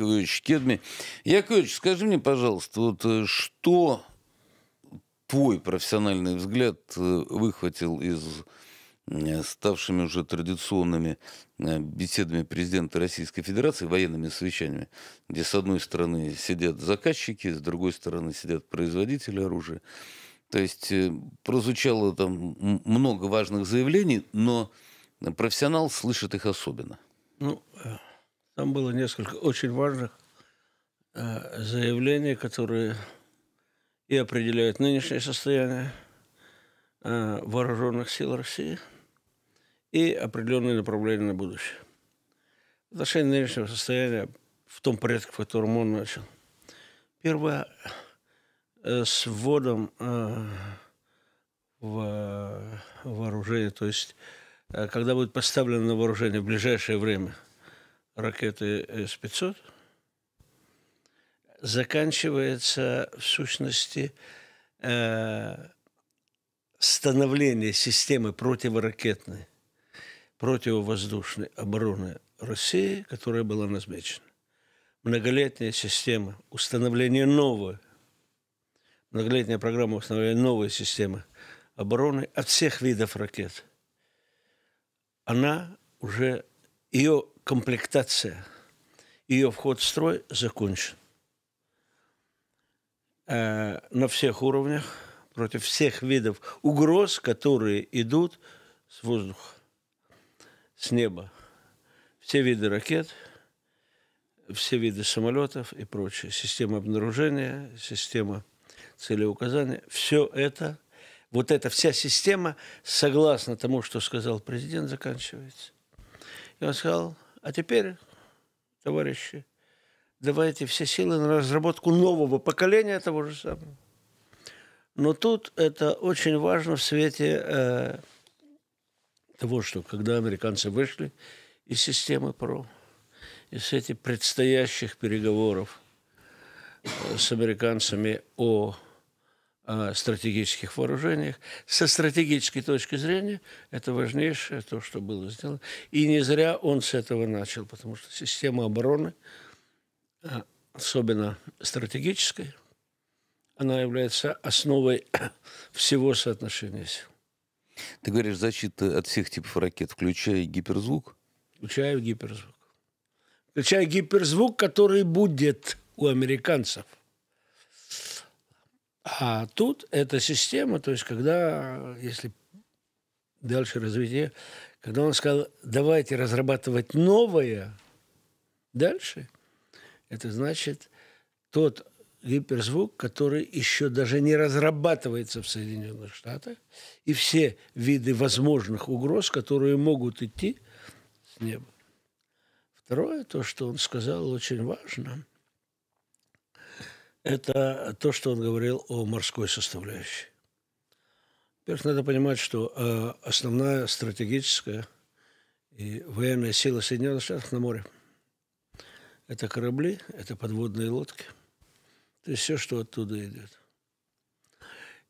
Яковлевич Кедми. Яковлевич, скажи мне, пожалуйста, вот э, что твой профессиональный взгляд э, выхватил из э, ставшими уже традиционными беседами президента Российской Федерации, военными совещаниями, где с одной стороны сидят заказчики, с другой стороны сидят производители оружия. То есть прозвучало там много важных заявлений, но профессионал слышит их особенно. Ну, там было несколько очень важных э, заявлений, которые и определяют нынешнее состояние э, вооруженных сил России, и определенные направления на будущее. В отношении нынешнего состояния в том порядке, в котором он начал. Первое, э, с вводом э, в вооружение, то есть э, когда будет поставлено на вооружение в ближайшее время – ракеты э, С-500, заканчивается в сущности э, становление системы противоракетной, противовоздушной обороны России, которая была назначена. Многолетняя система, установление новой, многолетняя программа установления новой системы обороны от всех видов ракет. Она уже, ее комплектация, ее вход в строй закончен. Э, на всех уровнях, против всех видов угроз, которые идут с воздуха, с неба. Все виды ракет, все виды самолетов и прочее. Система обнаружения, система целеуказания. Все это, вот эта вся система, согласно тому, что сказал президент, заканчивается. И он сказал, а теперь, товарищи, давайте все силы на разработку нового поколения того же самого. Но тут это очень важно в свете э, того, что когда американцы вышли из системы ПРО, из свете предстоящих переговоров э, с американцами о Э, стратегических вооружениях. Со стратегической точки зрения это важнейшее, то, что было сделано. И не зря он с этого начал, потому что система обороны, э, особенно стратегической, она является основой всего соотношения сил. Ты говоришь, защита от всех типов ракет, включая гиперзвук? Включая гиперзвук. Включая гиперзвук, который будет у американцев – а тут эта система, то есть когда, если дальше развитие, когда он сказал, давайте разрабатывать новое дальше, это значит тот гиперзвук, который еще даже не разрабатывается в Соединенных Штатах, и все виды возможных угроз, которые могут идти с неба. Второе, то, что он сказал, очень важно – это то, что он говорил о морской составляющей. Во-первых, надо понимать, что э, основная стратегическая и военная сила Соединенных Штатов на море – это корабли, это подводные лодки, то есть все, что оттуда идет.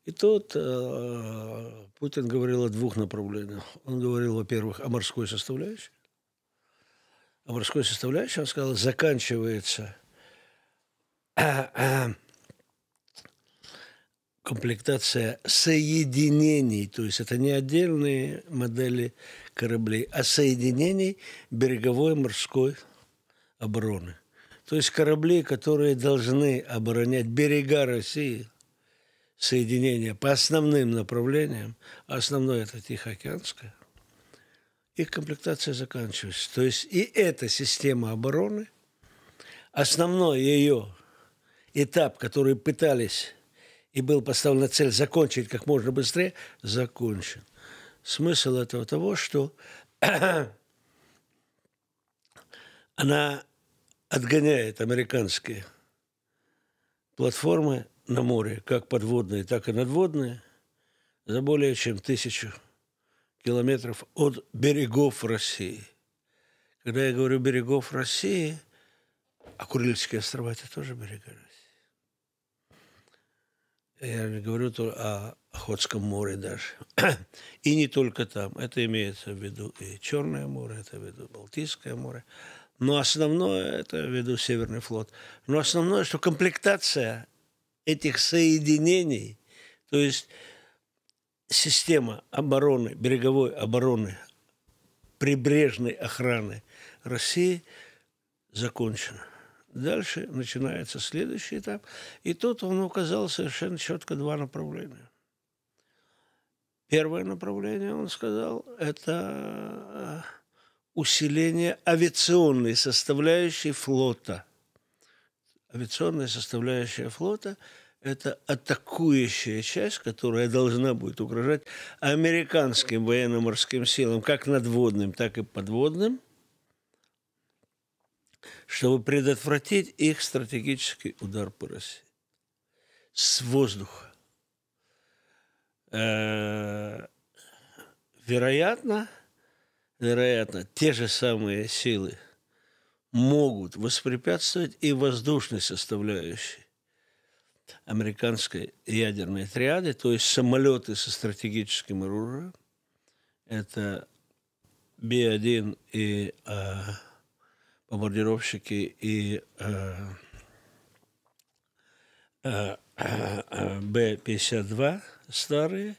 И тут э, Путин говорил о двух направлениях. Он говорил, во-первых, о морской составляющей. О морской составляющей он сказал, заканчивается – Э, э, комплектация соединений, то есть это не отдельные модели кораблей, а соединений береговой морской обороны. То есть корабли, которые должны оборонять берега России, соединения по основным направлениям, а основное это Тихоокеанское, их комплектация заканчивается. То есть и эта система обороны, основное ее этап, который пытались и был поставлен на цель закончить как можно быстрее, закончен. Смысл этого того, что она отгоняет американские платформы на море, как подводные, так и надводные, за более чем тысячу километров от берегов России. Когда я говорю берегов России, а Курильские острова – это тоже берега я не говорю о Охотском море даже. и не только там. Это имеется в виду и Черное море, это в виду Балтийское море. Но основное, это в виду Северный флот. Но основное, что комплектация этих соединений, то есть система обороны, береговой обороны, прибрежной охраны России закончена. Дальше начинается следующий этап. И тут он указал совершенно четко два направления. Первое направление, он сказал, это э, усиление авиационной составляющей флота. Авиационная составляющая флота – это атакующая часть, которая должна будет угрожать американским военно-морским силам, как надводным, так и подводным – чтобы предотвратить их стратегический удар по России. С воздуха. Э, вероятно, вероятно, те же самые силы могут воспрепятствовать и воздушной составляющей американской ядерной триады, то есть самолеты со стратегическим оружием. Это b 1 и а, бомбардировщики и Б-52 старые,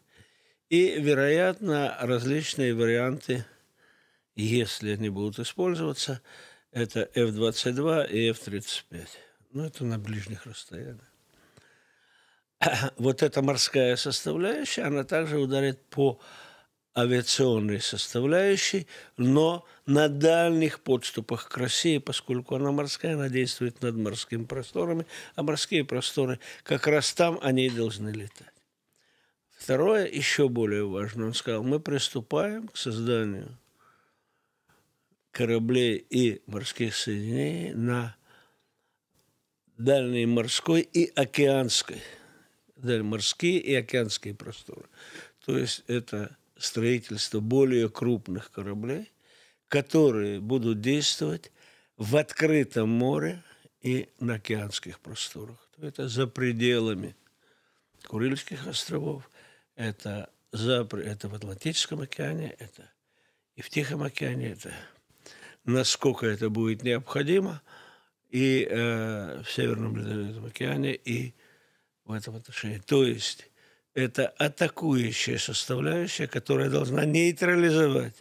и, вероятно, различные варианты, если они будут использоваться, это F-22 и F-35. Ну, это на ближних расстояниях. Вот эта морская составляющая, она также ударит по авиационной составляющей, но на дальних подступах к России, поскольку она морская, она действует над морскими просторами, а морские просторы как раз там они и должны летать. Второе, еще более важно, он сказал, мы приступаем к созданию кораблей и морских соединений на дальней морской и океанской, дальней морские и океанские просторы. То есть это строительство более крупных кораблей, которые будут действовать в открытом море и на океанских просторах. Это за пределами Курильских островов, это, за, это в Атлантическом океане, это и в Тихом океане, это насколько это будет необходимо, и э, в Северном Ледовитом океане, и в этом отношении. То есть это атакующая составляющая, которая должна нейтрализовать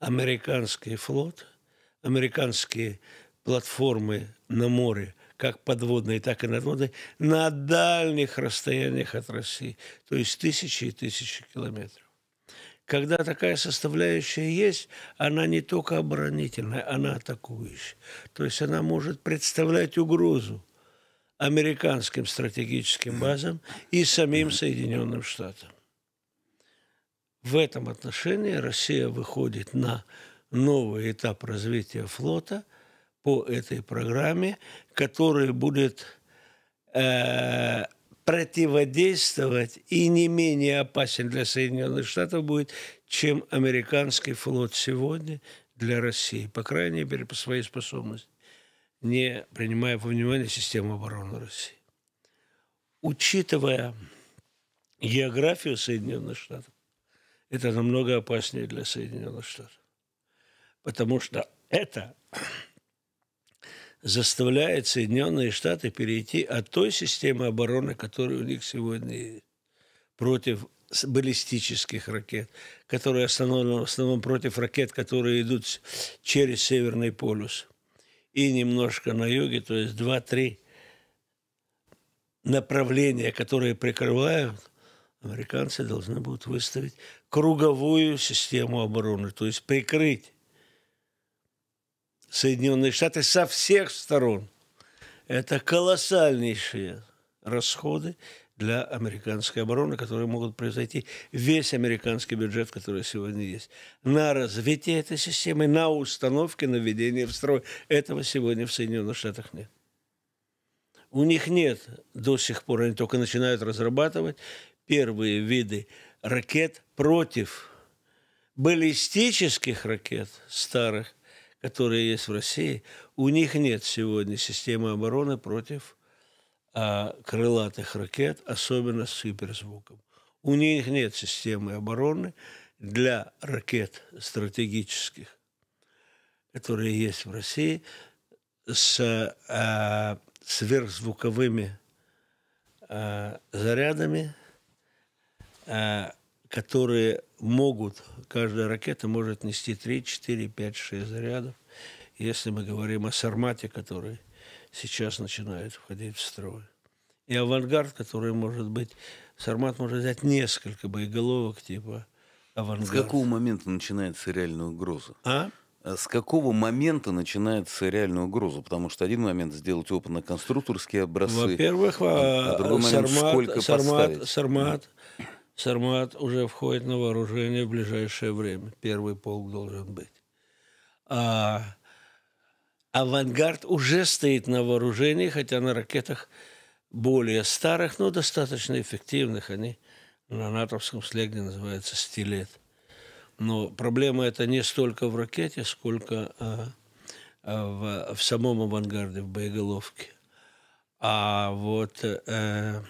американский флот, американские платформы на море, как подводные, так и надводные, на дальних расстояниях от России, то есть тысячи и тысячи километров. Когда такая составляющая есть, она не только оборонительная, она атакующая. То есть она может представлять угрозу американским стратегическим базам и самим Соединенным Штатам. В этом отношении Россия выходит на новый этап развития флота по этой программе, который будет э, противодействовать и не менее опасен для Соединенных Штатов будет, чем американский флот сегодня для России, по крайней мере, по своей способности не принимая во внимание систему обороны России. Учитывая географию Соединенных Штатов, это намного опаснее для Соединенных Штатов. Потому что это заставляет Соединенные Штаты перейти от той системы обороны, которая у них сегодня против баллистических ракет, которые в в основном против ракет, которые идут через Северный полюс – и немножко на юге, то есть два-три направления, которые прикрывают, американцы должны будут выставить круговую систему обороны, то есть прикрыть Соединенные Штаты со всех сторон. Это колоссальнейшие расходы, для американской обороны, которые могут произойти весь американский бюджет, который сегодня есть, на развитие этой системы, на установки, на введение в строй. Этого сегодня в Соединенных Штатах нет. У них нет до сих пор, они только начинают разрабатывать первые виды ракет против баллистических ракет старых, которые есть в России. У них нет сегодня системы обороны против а, крылатых ракет, особенно с суперзвуком. У них нет системы обороны для ракет стратегических, которые есть в России, с а, сверхзвуковыми а, зарядами, а, которые могут, каждая ракета может нести 3, 4, 5, 6 зарядов. Если мы говорим о Сармате, который сейчас начинают входить в строй. И авангард, который может быть... Сармат может взять несколько боеголовок типа авангард. С какого момента начинается реальная угроза? А? Э, с какого момента начинается реальная угроза? Потому что один момент сделать опытно конструкторские образцы. Во-первых, а, э, а сармат, сколько сармат, сармат, да. сармат уже входит на вооружение в ближайшее время. Первый полк должен быть. А авангард уже стоит на вооружении, хотя на ракетах более старых, но достаточно эффективных. Они на натовском слеге называются «стилет». Но проблема это не столько в ракете, сколько а, а, в, в самом авангарде, в боеголовке. А вот э, а,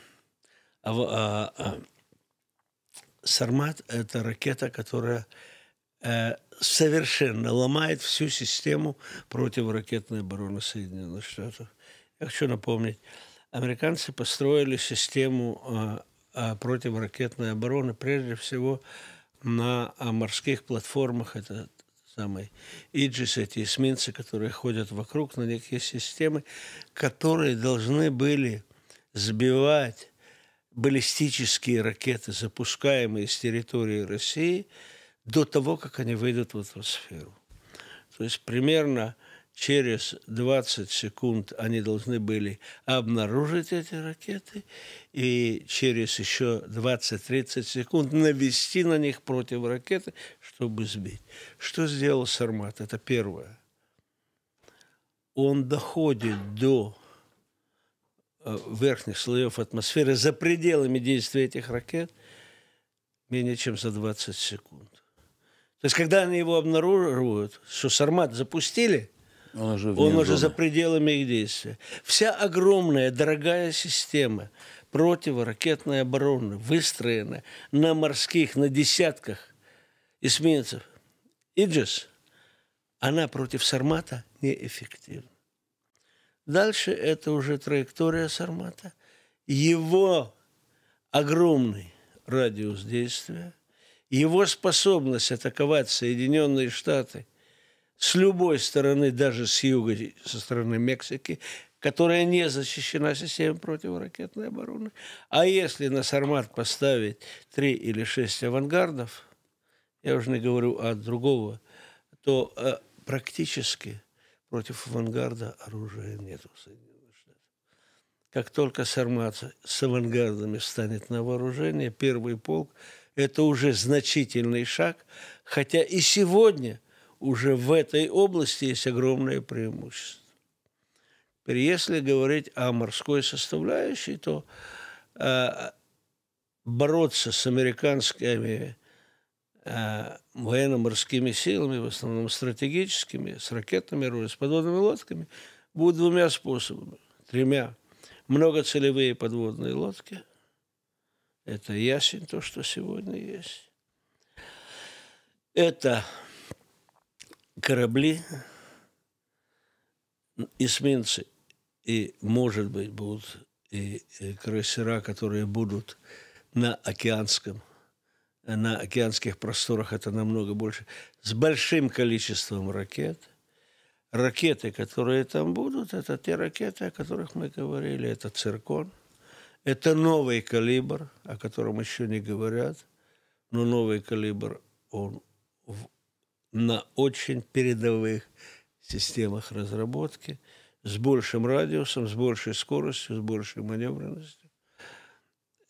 а, а, «Сармат» — это ракета, которая Э, совершенно ломает всю систему противоракетной обороны Соединенных Штатов. Я хочу напомнить, американцы построили систему э, э, противоракетной обороны прежде всего на морских платформах, это самые иджис, эти эсминцы, которые ходят вокруг на некие системы, которые должны были сбивать баллистические ракеты, запускаемые с территории России – до того, как они выйдут в атмосферу. То есть примерно через 20 секунд они должны были обнаружить эти ракеты и через еще 20-30 секунд навести на них против ракеты, чтобы сбить. Что сделал Сармат? Это первое. Он доходит до э, верхних слоев атмосферы за пределами действия этих ракет менее чем за 20 секунд. То есть, когда они его обнаруживают, что Сармат запустили, он уже, он уже за пределами их действия. Вся огромная, дорогая система противоракетной обороны выстроенная на морских, на десятках эсминцев. Иджис, она против Сармата неэффективна. Дальше это уже траектория Сармата, его огромный радиус действия, его способность атаковать Соединенные Штаты с любой стороны, даже с юга, со стороны Мексики, которая не защищена системой противоракетной обороны. А если на Сармат поставить три или шесть авангардов, я уже не говорю о другого, то э, практически против авангарда оружия нет в Соединенных Штатах. Как только Сармат с авангардами станет на вооружение, первый полк это уже значительный шаг, хотя и сегодня уже в этой области есть огромное преимущество. Теперь, если говорить о морской составляющей, то э, бороться с американскими э, военно-морскими силами, в основном стратегическими, с ракетными оружиями, с подводными лодками, будет двумя способами, тремя. Многоцелевые подводные лодки – это ясень, то, что сегодня есть. Это корабли, эсминцы, и, может быть, будут и э, крейсера, которые будут на океанском, на океанских просторах, это намного больше, с большим количеством ракет. Ракеты, которые там будут, это те ракеты, о которых мы говорили, это «Циркон», это новый калибр, о котором еще не говорят, но новый калибр, он в, на очень передовых системах разработки, с большим радиусом, с большей скоростью, с большей маневренностью.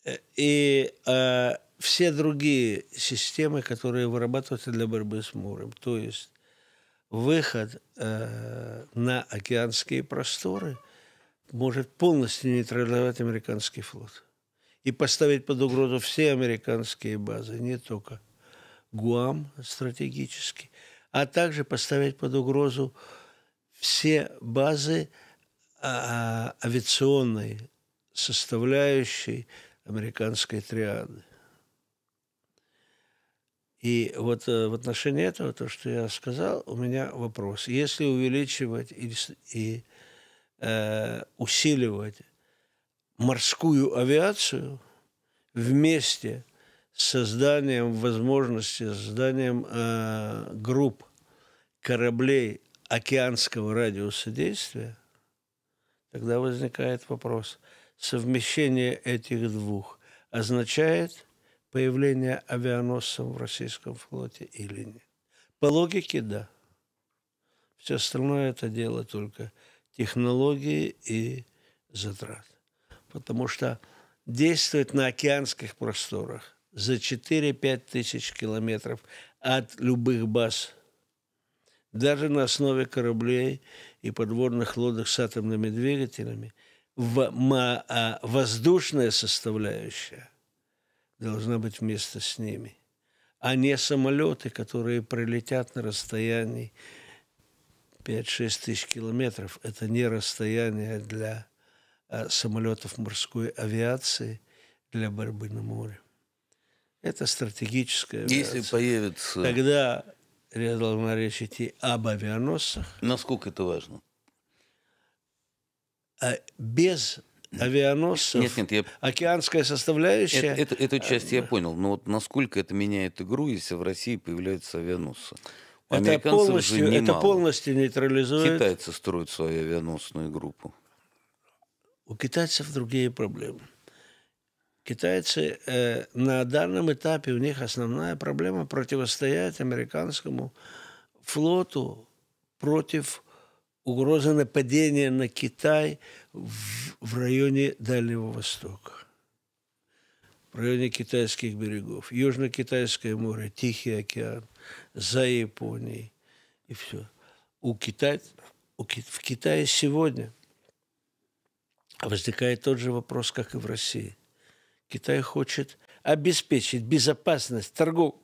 Э, и э, все другие системы, которые вырабатываются для борьбы с морем, то есть выход э, на океанские просторы – может полностью нейтрализовать американский флот и поставить под угрозу все американские базы, не только Гуам стратегически, а также поставить под угрозу все базы а, а, авиационной составляющей американской триады. И вот э, в отношении этого, то, что я сказал, у меня вопрос. Если увеличивать и, и э, усиливать морскую авиацию вместе с созданием возможности, с созданием э, групп кораблей океанского радиуса действия, тогда возникает вопрос, совмещение этих двух означает появление авианосцев в российском флоте или нет? По логике, да. Все остальное это дело только – технологии и затрат. Потому что действовать на океанских просторах за 4-5 тысяч километров от любых баз, даже на основе кораблей и подводных лодок с атомными двигателями, в, а воздушная составляющая должна быть вместо с ними, а не самолеты, которые прилетят на расстоянии 5-6 тысяч километров. Это не расстояние для э, самолетов морской авиации для борьбы на море. Это стратегическая авиация. Если появится... Тогда должна речь идти об авианосцах. Насколько это важно? А без авианосцев, нет, нет, я... океанская составляющая... Это, это, эту часть я а, понял, но вот насколько это меняет игру, если в России появляются авианосцы? Это полностью, это полностью нейтрализует... Китайцы строят свою авианосную группу. У китайцев другие проблемы. Китайцы э, на данном этапе, у них основная проблема противостоять американскому флоту против угрозы нападения на Китай в, в районе Дальнего Востока, в районе китайских берегов. Южно-Китайское море, Тихий океан – за Японией. И все. У Китая, у, в Китае сегодня возникает тот же вопрос, как и в России. Китай хочет обеспечить безопасность торгов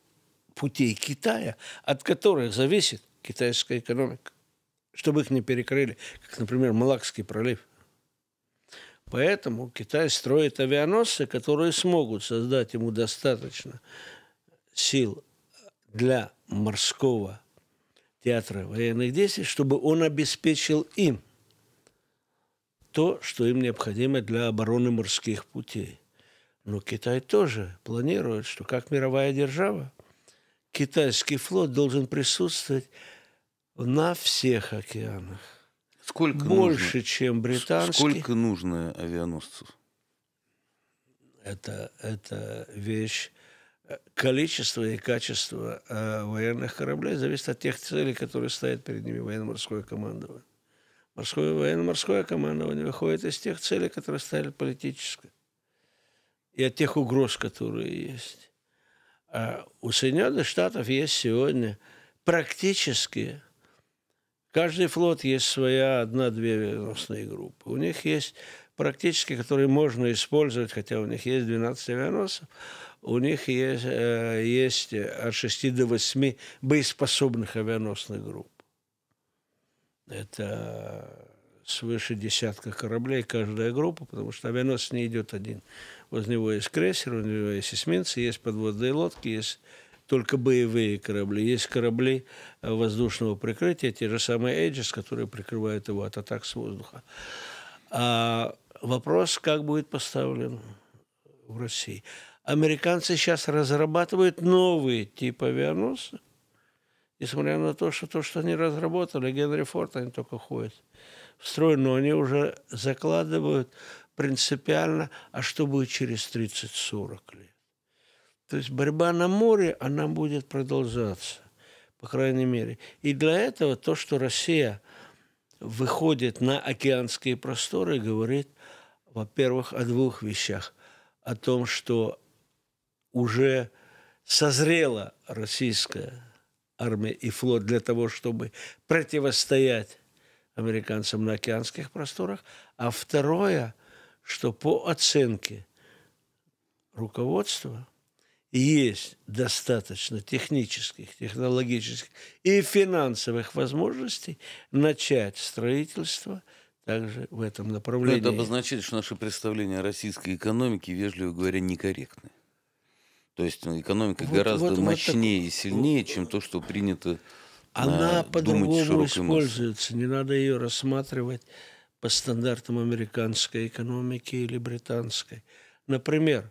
путей Китая, от которых зависит китайская экономика, чтобы их не перекрыли, как, например, Малакский пролив. Поэтому Китай строит авианосцы, которые смогут создать ему достаточно сил для морского театра военных действий, чтобы он обеспечил им то, что им необходимо для обороны морских путей. Но Китай тоже планирует, что как мировая держава, китайский флот должен присутствовать на всех океанах. Сколько Больше, нужно? чем британский. Сколько нужно авианосцев? Это, это вещь количество и качество э, военных кораблей зависит от тех целей, которые стоят перед ними военно-морское командование. Морское военно-морское командование выходит из тех целей, которые стояли политически, и от тех угроз, которые есть. А у Соединенных Штатов есть сегодня практически каждый флот есть своя одна-две авианосные группы. У них есть практически, которые можно использовать, хотя у них есть 12 авианосцев, у них есть, э, есть от 6 до 8 боеспособных авианосных групп. Это свыше десятка кораблей каждая группа, потому что авианосец не идет один. Возле него есть крейсер, у него есть эсминцы, есть подводные лодки, есть только боевые корабли. Есть корабли э, воздушного прикрытия, те же самые «Эйджис», которые прикрывают его от атак с воздуха. А вопрос, как будет поставлен в России – Американцы сейчас разрабатывают новые типы авианосцев, несмотря на то, что то, что они разработали, Генри Форд, они только ходят в строй, но они уже закладывают принципиально, а что будет через 30-40 лет. То есть борьба на море, она будет продолжаться, по крайней мере. И для этого то, что Россия выходит на океанские просторы, говорит, во-первых, о двух вещах. О том, что уже созрела российская армия и флот для того, чтобы противостоять американцам на океанских просторах. А второе, что по оценке руководства есть достаточно технических, технологических и финансовых возможностей начать строительство также в этом направлении. Но это обозначает, что наши представления о российской экономике, вежливо говоря, некорректны. То есть ну, экономика вот, гораздо вот, мощнее вот так... и сильнее, чем то, что принято а, Она по-другому используется. Массе. Не надо ее рассматривать по стандартам американской экономики или британской. Например,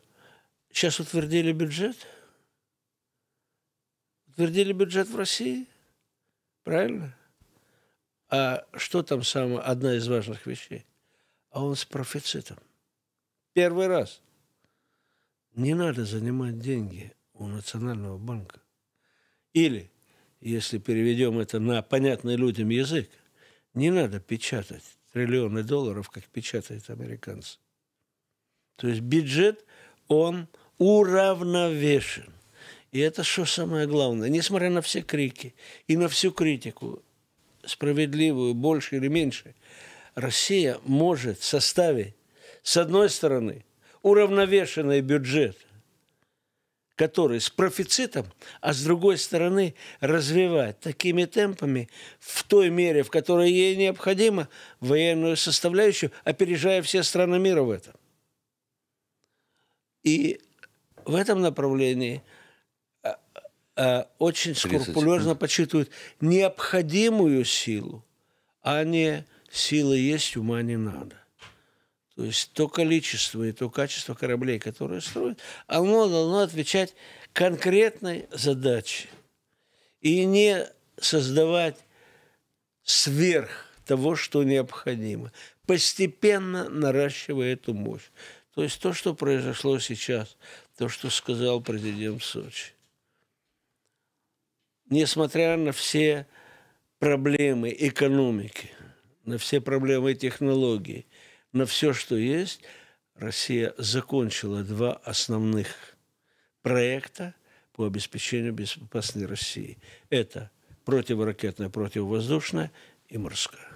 сейчас утвердили бюджет. Утвердили бюджет в России. Правильно? А что там самое, одна из важных вещей? А он с профицитом. Первый раз – не надо занимать деньги у Национального банка. Или, если переведем это на понятный людям язык, не надо печатать триллионы долларов, как печатают американцы. То есть бюджет, он уравновешен. И это что самое главное, несмотря на все крики и на всю критику, справедливую, больше или меньше, Россия может составить, с одной стороны – уравновешенный бюджет, который с профицитом, а с другой стороны развивать такими темпами в той мере, в которой ей необходимо, военную составляющую, опережая все страны мира в этом. И в этом направлении а, а, очень скрупулезно подсчитывают необходимую силу, а не силы есть, ума не надо. То есть то количество и то качество кораблей, которые строят, оно должно отвечать конкретной задаче. И не создавать сверх того, что необходимо, постепенно наращивая эту мощь. То есть то, что произошло сейчас, то, что сказал президент Сочи. Несмотря на все проблемы экономики, на все проблемы технологий, на все, что есть, Россия закончила два основных проекта по обеспечению безопасной России. Это противоракетное, противовоздушное и морское.